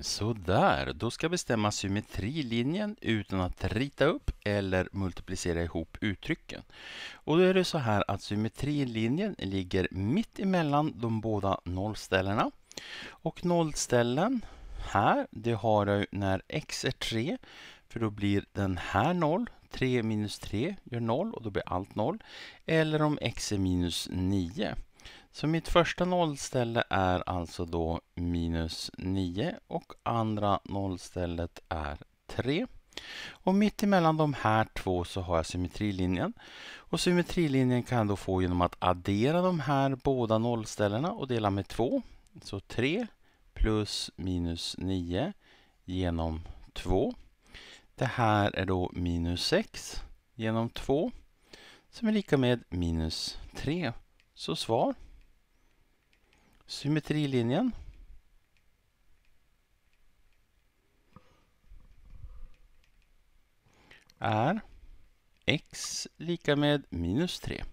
Sådär, då ska bestämma symmetrilinjen utan att rita upp eller multiplicera ihop uttrycken. Och då är det så här att symmetrilinjen ligger mitt emellan de båda nollställena. Och nollställen här, det har jag när x är 3, för då blir den här 0. 3 minus 3 gör 0 och då blir allt 0. Eller om x är minus 9. Så mitt första nollställe är alltså då minus 9 och andra nollstället är 3. Och mitt emellan de här två så har jag symmetrilinjen. Och symmetrilinjen kan jag då få genom att addera de här båda nollställena och dela med 2. Så 3 plus minus 9 genom 2. Det här är då minus 6 genom 2 som är lika med minus 3. Så svar symmetrilinjen. är x lika med minus 3.